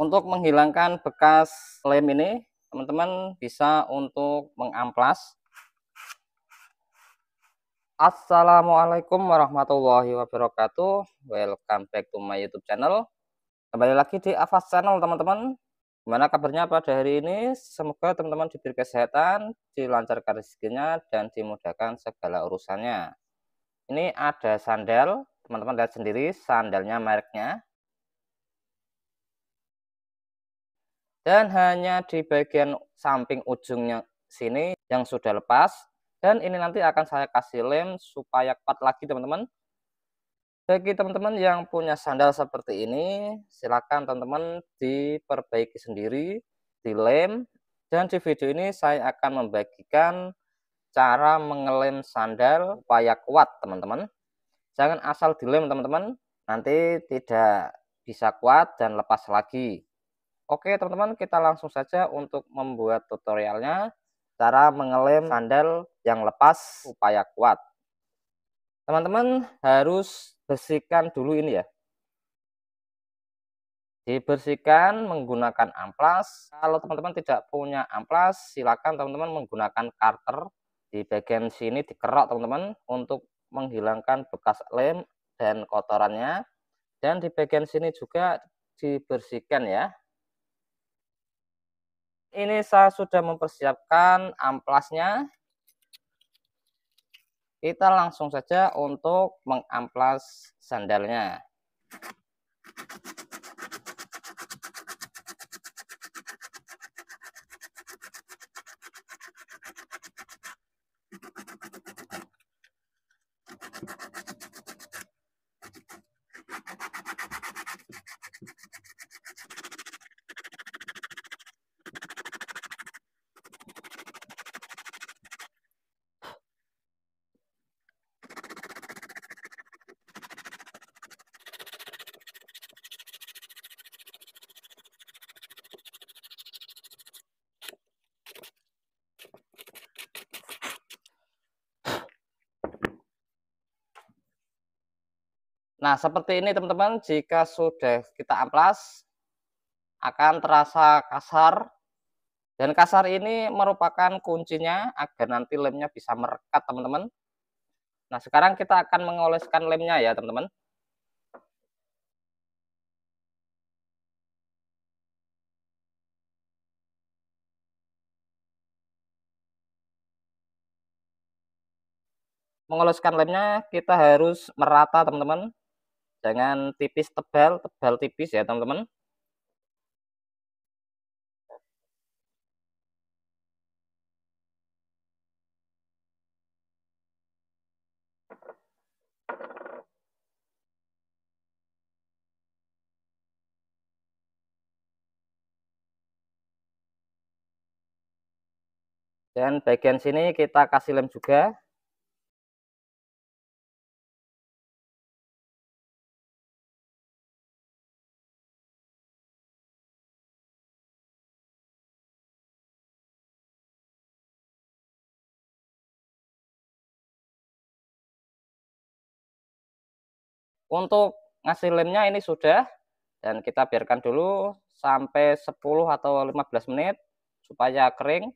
Untuk menghilangkan bekas lem ini, teman-teman bisa untuk mengamplas. Assalamualaikum warahmatullahi wabarakatuh. Welcome back to my YouTube channel. Kembali lagi di Avas Channel, teman-teman. Gimana kabarnya pada hari ini? Semoga teman-teman diberi kesehatan, dilancarkan rezekinya, dan dimudahkan segala urusannya. Ini ada sandal, teman-teman lihat sendiri sandalnya mereknya dan hanya di bagian samping ujungnya sini yang sudah lepas dan ini nanti akan saya kasih lem supaya kuat lagi teman-teman bagi teman-teman yang punya sandal seperti ini silakan teman-teman diperbaiki sendiri di lem dan di video ini saya akan membagikan cara mengelem sandal supaya kuat teman-teman jangan asal dilem teman-teman nanti tidak bisa kuat dan lepas lagi Oke teman-teman kita langsung saja untuk membuat tutorialnya cara mengelem sandal yang lepas supaya kuat. Teman-teman harus bersihkan dulu ini ya. Dibersihkan menggunakan amplas. Kalau teman-teman tidak punya amplas, silakan teman-teman menggunakan karter di bagian sini dikerok teman-teman untuk menghilangkan bekas lem dan kotorannya. Dan di bagian sini juga dibersihkan ya ini saya sudah mempersiapkan amplasnya. Kita langsung saja untuk mengamplas sandalnya. Nah, seperti ini teman-teman, jika sudah kita amplas, akan terasa kasar. Dan kasar ini merupakan kuncinya agar nanti lemnya bisa merekat, teman-teman. Nah, sekarang kita akan mengoleskan lemnya ya, teman-teman. Mengoleskan lemnya kita harus merata, teman-teman dengan tipis tebal, tebal tipis ya teman-teman. Dan bagian sini kita kasih lem juga Untuk ngasih lemnya ini sudah dan kita biarkan dulu sampai 10 atau 15 menit supaya kering.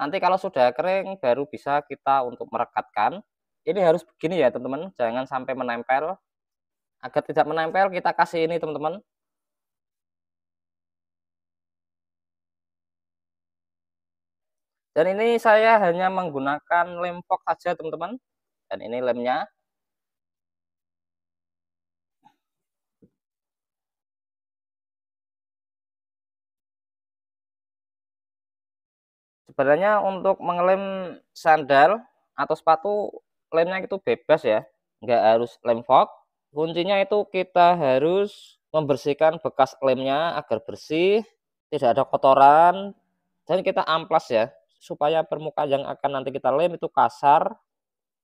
Nanti kalau sudah kering baru bisa kita untuk merekatkan. Ini harus begini ya teman-teman, jangan sampai menempel. Agar tidak menempel kita kasih ini teman-teman, Dan ini saya hanya menggunakan lem fox saja teman-teman. Dan ini lemnya. sebenarnya untuk mengelem sandal atau sepatu lemnya itu bebas ya nggak harus lem fog. kuncinya itu kita harus membersihkan bekas lemnya agar bersih tidak ada kotoran dan kita amplas ya supaya permukaan yang akan nanti kita lem itu kasar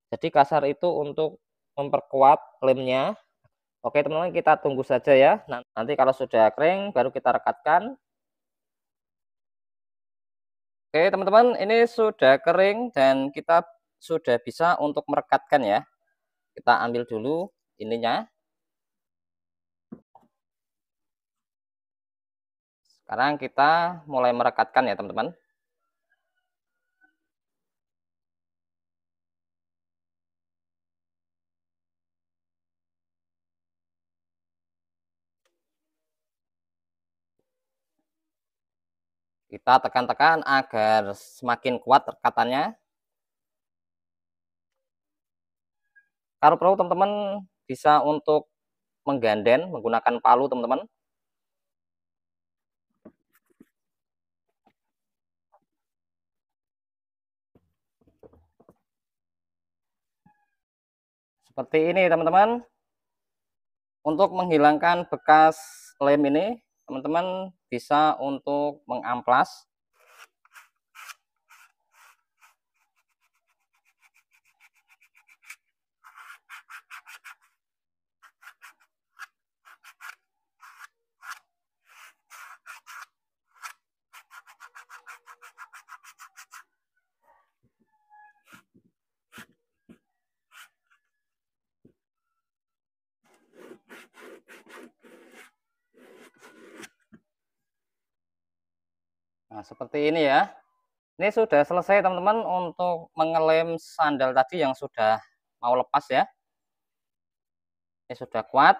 jadi kasar itu untuk memperkuat lemnya oke teman-teman kita tunggu saja ya nanti kalau sudah kering baru kita rekatkan Oke, teman-teman, ini sudah kering dan kita sudah bisa untuk merekatkan ya. Kita ambil dulu ininya. Sekarang kita mulai merekatkan ya, teman-teman. Kita tekan-tekan agar semakin kuat rekatannya. Kalau perlu teman-teman bisa untuk mengganden menggunakan palu teman-teman. Seperti ini teman-teman. Untuk menghilangkan bekas lem ini, teman-teman bisa untuk mengamplas Nah, seperti ini ya. Ini sudah selesai teman-teman untuk mengelem sandal tadi yang sudah mau lepas ya. Ini sudah kuat.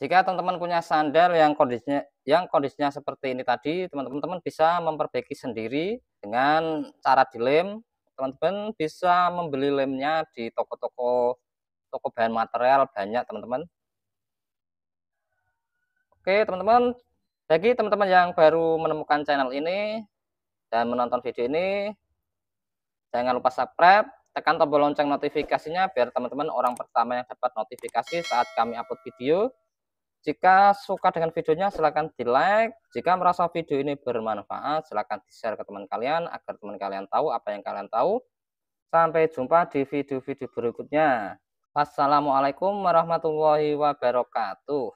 Jika teman-teman punya sandal yang kondisinya yang kondisinya seperti ini tadi, teman-teman bisa memperbaiki sendiri dengan cara dilem. Teman-teman bisa membeli lemnya di toko-toko toko bahan material banyak, teman-teman. Oke, teman-teman, bagi teman-teman yang baru menemukan channel ini dan menonton video ini, jangan lupa subscribe, tekan tombol lonceng notifikasinya biar teman-teman orang pertama yang dapat notifikasi saat kami upload video. Jika suka dengan videonya, silahkan di-like. Jika merasa video ini bermanfaat, silahkan di-share ke teman kalian agar teman kalian tahu apa yang kalian tahu. Sampai jumpa di video-video berikutnya. Wassalamualaikum warahmatullahi wabarakatuh.